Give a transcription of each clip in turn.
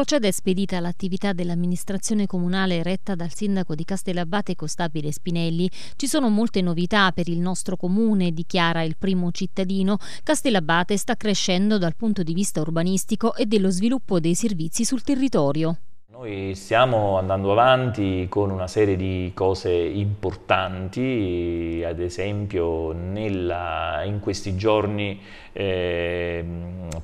Procede spedita l'attività dell'amministrazione comunale retta dal sindaco di Castellabate Costabile Spinelli. Ci sono molte novità per il nostro comune, dichiara il primo cittadino. Castellabate sta crescendo dal punto di vista urbanistico e dello sviluppo dei servizi sul territorio. Noi stiamo andando avanti con una serie di cose importanti, ad esempio nella, in questi giorni eh,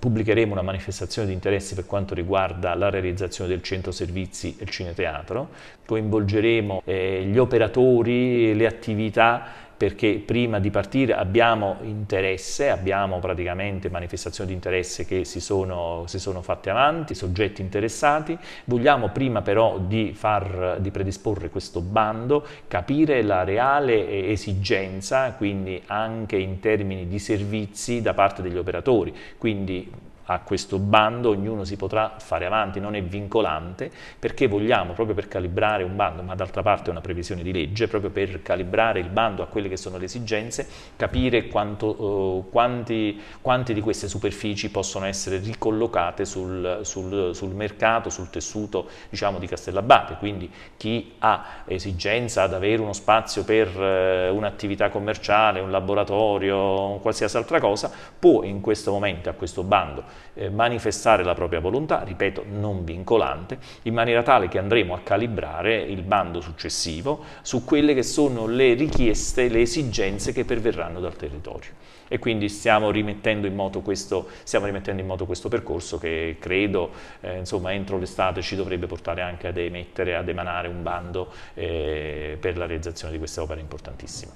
pubblicheremo una manifestazione di interessi per quanto riguarda la realizzazione del centro servizi e il cineteatro, coinvolgeremo eh, gli operatori, le attività perché prima di partire abbiamo interesse, abbiamo praticamente manifestazioni di interesse che si sono, si sono fatte avanti, soggetti interessati, vogliamo prima però di, far, di predisporre questo bando capire la reale esigenza, quindi anche in termini di servizi da parte degli operatori, quindi a questo bando, ognuno si potrà fare avanti, non è vincolante, perché vogliamo, proprio per calibrare un bando, ma d'altra parte è una previsione di legge, proprio per calibrare il bando a quelle che sono le esigenze, capire quanto, eh, quanti, quante di queste superfici possono essere ricollocate sul, sul, sul mercato, sul tessuto diciamo, di Castellabate, quindi chi ha esigenza ad avere uno spazio per eh, un'attività commerciale, un laboratorio, qualsiasi altra cosa, può in questo momento a questo bando eh, manifestare la propria volontà, ripeto, non vincolante, in maniera tale che andremo a calibrare il bando successivo su quelle che sono le richieste, le esigenze che perverranno dal territorio. E quindi stiamo rimettendo in moto questo, rimettendo in moto questo percorso che credo eh, insomma, entro l'estate ci dovrebbe portare anche ad emettere, ad emanare un bando eh, per la realizzazione di questa opera importantissima.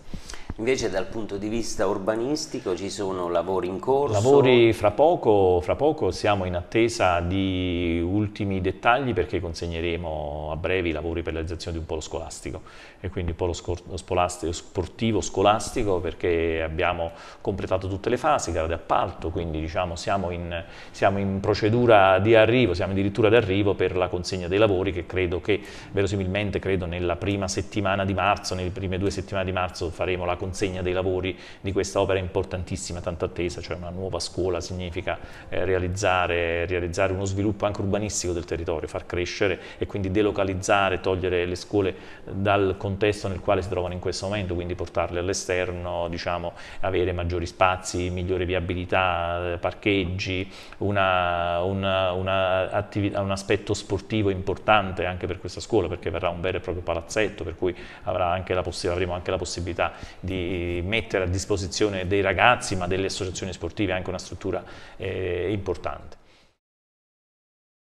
Invece dal punto di vista urbanistico ci sono lavori in corso? Lavori fra poco, fra poco siamo in attesa di ultimi dettagli perché consegneremo a breve i lavori per la realizzazione di un polo scolastico e quindi polo scolastico, sportivo scolastico perché abbiamo completato tutte le fasi, gara di appalto, quindi diciamo siamo in, siamo in procedura di arrivo, siamo addirittura d'arrivo per la consegna dei lavori che credo che verosimilmente credo nella prima settimana di marzo, nelle prime due settimane di marzo faremo la consegna consegna dei lavori di questa opera importantissima, tanto attesa, cioè una nuova scuola significa eh, realizzare, realizzare, uno sviluppo anche urbanistico del territorio, far crescere e quindi delocalizzare, togliere le scuole eh, dal contesto nel quale si trovano in questo momento, quindi portarle all'esterno, diciamo, avere maggiori spazi, migliore viabilità, eh, parcheggi, una, una, una attività, un aspetto sportivo importante anche per questa scuola perché verrà un vero e proprio palazzetto per cui anche possib- avremo anche la possibilità di mettere a disposizione dei ragazzi, ma delle associazioni sportive, anche una struttura eh, importante.